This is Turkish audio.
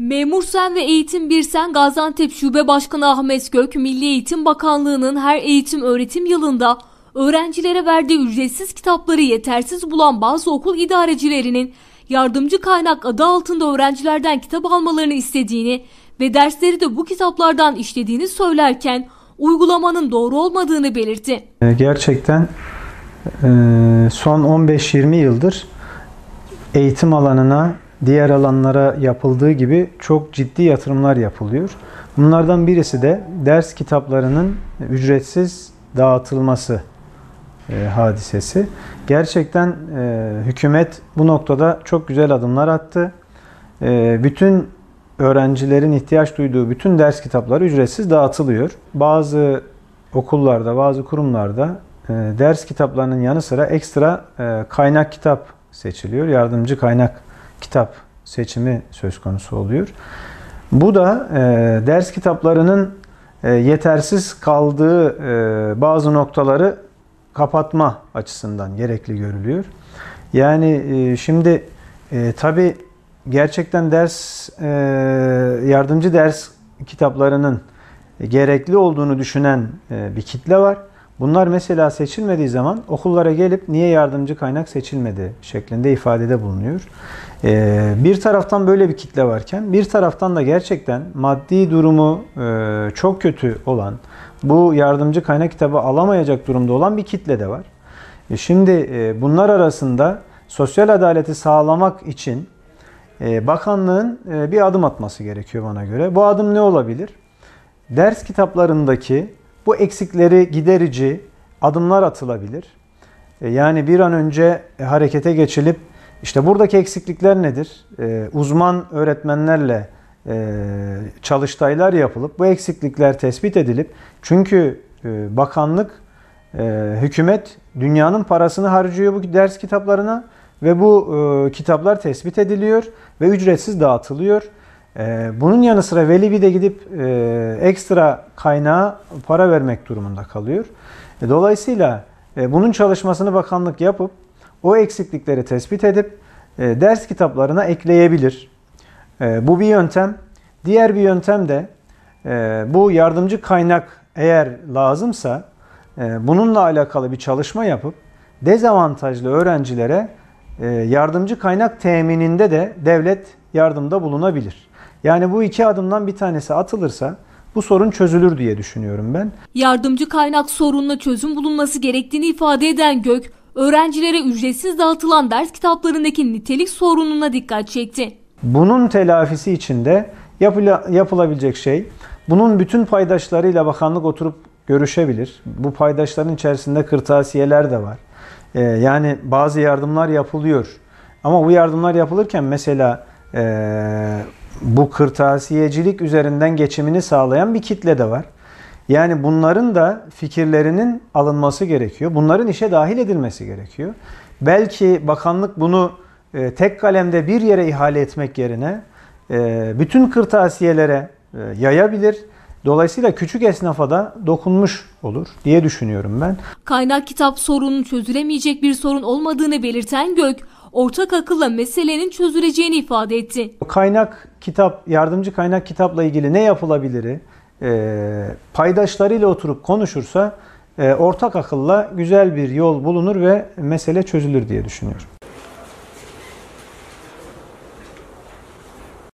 Memursen ve Eğitim Birsen Gaziantep Şube Başkanı Ahmet Gök, Milli Eğitim Bakanlığı'nın her eğitim öğretim yılında öğrencilere verdiği ücretsiz kitapları yetersiz bulan bazı okul idarecilerinin yardımcı kaynak adı altında öğrencilerden kitap almalarını istediğini ve dersleri de bu kitaplardan işlediğini söylerken uygulamanın doğru olmadığını belirtti. Ee, gerçekten e, son 15-20 yıldır eğitim alanına diğer alanlara yapıldığı gibi çok ciddi yatırımlar yapılıyor. Bunlardan birisi de ders kitaplarının ücretsiz dağıtılması e, hadisesi. Gerçekten e, hükümet bu noktada çok güzel adımlar attı. E, bütün öğrencilerin ihtiyaç duyduğu bütün ders kitapları ücretsiz dağıtılıyor. Bazı okullarda, bazı kurumlarda e, ders kitaplarının yanı sıra ekstra e, kaynak kitap seçiliyor. Yardımcı kaynak kitap seçimi söz konusu oluyor. Bu da e, ders kitaplarının e, yetersiz kaldığı e, bazı noktaları kapatma açısından gerekli görülüyor. Yani e, şimdi e, tabi gerçekten ders e, yardımcı ders kitaplarının gerekli olduğunu düşünen e, bir kitle var. Bunlar mesela seçilmediği zaman okullara gelip niye yardımcı kaynak seçilmedi şeklinde ifadede bulunuyor. Ee, bir taraftan böyle bir kitle varken bir taraftan da gerçekten maddi durumu e, çok kötü olan, bu yardımcı kaynak kitabı alamayacak durumda olan bir kitle de var. E şimdi e, bunlar arasında sosyal adaleti sağlamak için e, bakanlığın e, bir adım atması gerekiyor bana göre. Bu adım ne olabilir? Ders kitaplarındaki bu eksikleri giderici adımlar atılabilir. E, yani bir an önce harekete geçilip işte buradaki eksiklikler nedir? E, uzman öğretmenlerle e, çalıştaylar yapılıp bu eksiklikler tespit edilip çünkü bakanlık hükümet dünyanın parasını harcıyor bu ders kitaplarına ve bu kitaplar tespit ediliyor ve ücretsiz dağıtılıyor. Ee, bunun yanı sıra veli bir de gidip e, ekstra kaynağa para vermek durumunda kalıyor. E, dolayısıyla e, bunun çalışmasını bakanlık yapıp o eksiklikleri tespit edip ders kitaplarına ekleyebilir. bu bir yöntem. Diğer bir yöntem de bu yardımcı kaynak eğer lazımsa bununla alakalı bir çalışma yapıp dezavantajlı öğrencilere ee, yardımcı kaynak temininde de devlet yardımda bulunabilir. Yani bu iki adımdan bir tanesi atılırsa bu sorun çözülür diye düşünüyorum ben. Yardımcı kaynak sorununa çözüm bulunması gerektiğini ifade eden Gök, öğrencilere ücretsiz dağıtılan ders kitaplarındaki nitelik sorununa dikkat çekti. Bunun telafisi için de yapıla, yapılabilecek şey, bunun bütün paydaşlarıyla bakanlık oturup görüşebilir. Bu paydaşların içerisinde kırtasiyeler de var. Ee, yani bazı yardımlar yapılıyor. Ama bu yardımlar yapılırken mesela e, bu kırtasiyecilik üzerinden geçimini sağlayan bir kitle de var. Yani bunların da fikirlerinin alınması gerekiyor. Bunların işe dahil edilmesi gerekiyor. Belki bakanlık bunu e, tek kalemde bir yere ihale etmek yerine e, bütün kırtasiyelere e, yayabilir Dolayısıyla küçük esnafa da dokunmuş olur diye düşünüyorum ben. Kaynak kitap sorunun çözülemeyecek bir sorun olmadığını belirten Gök, ortak akılla meselenin çözüleceğini ifade etti. Kaynak kitap, yardımcı kaynak kitapla ilgili ne yapılabilir? E, paydaşlarıyla oturup konuşursa e, ortak akılla güzel bir yol bulunur ve mesele çözülür diye düşünüyorum.